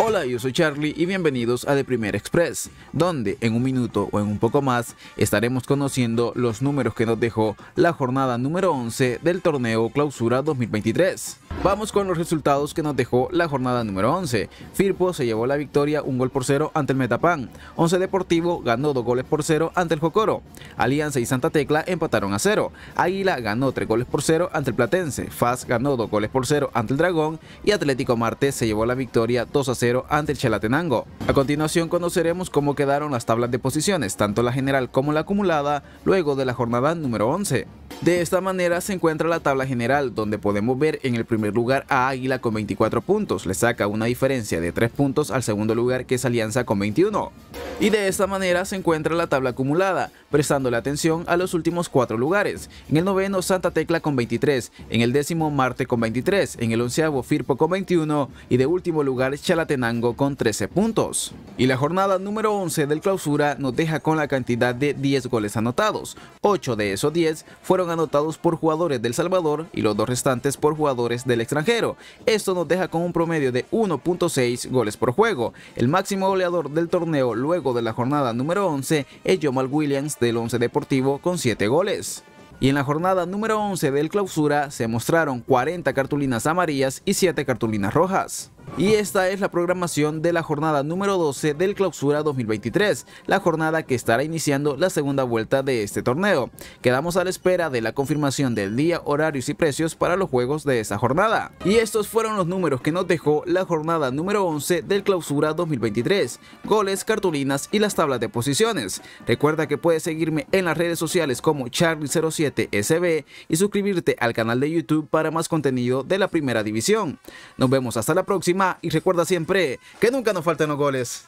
Hola, yo soy Charlie y bienvenidos a The Primer Express, donde en un minuto o en un poco más estaremos conociendo los números que nos dejó la jornada número 11 del torneo Clausura 2023. Vamos con los resultados que nos dejó la jornada número 11. Firpo se llevó la victoria un gol por cero ante el Metapan. Once Deportivo ganó dos goles por cero ante el Jocoro. Alianza y Santa Tecla empataron a cero. Águila ganó tres goles por cero ante el Platense. FAS ganó dos goles por cero ante el Dragón. Y Atlético Marte se llevó la victoria 2 a 0 ante el Chalatenango. A continuación conoceremos cómo quedaron las tablas de posiciones, tanto la general como la acumulada, luego de la jornada número 11. De esta manera se encuentra la tabla general, donde podemos ver en el primer lugar a Águila con 24 puntos, le saca una diferencia de 3 puntos al segundo lugar que es Alianza con 21. Y de esta manera se encuentra la tabla acumulada, prestando la atención a los últimos 4 lugares. En el noveno Santa Tecla con 23, en el décimo Marte con 23, en el onceavo Firpo con 21 y de último lugar Chalatenango con 13 puntos. Y la jornada número 11 del clausura nos deja con la cantidad de 10 goles anotados, 8 de esos 10 fueron anotados por jugadores del Salvador y los dos restantes por jugadores del extranjero. Esto nos deja con un promedio de 1.6 goles por juego. El máximo goleador del torneo luego de la jornada número 11 es Jomal Williams del 11 Deportivo con 7 goles y en la jornada número 11 del clausura se mostraron 40 cartulinas amarillas y 7 cartulinas rojas. Y esta es la programación de la jornada número 12 del Clausura 2023, la jornada que estará iniciando la segunda vuelta de este torneo. Quedamos a la espera de la confirmación del día, horarios y precios para los juegos de esta jornada. Y estos fueron los números que nos dejó la jornada número 11 del Clausura 2023, goles, cartulinas y las tablas de posiciones. Recuerda que puedes seguirme en las redes sociales como Charlie07SB y suscribirte al canal de YouTube para más contenido de la primera división. Nos vemos hasta la próxima y recuerda siempre que nunca nos faltan los goles.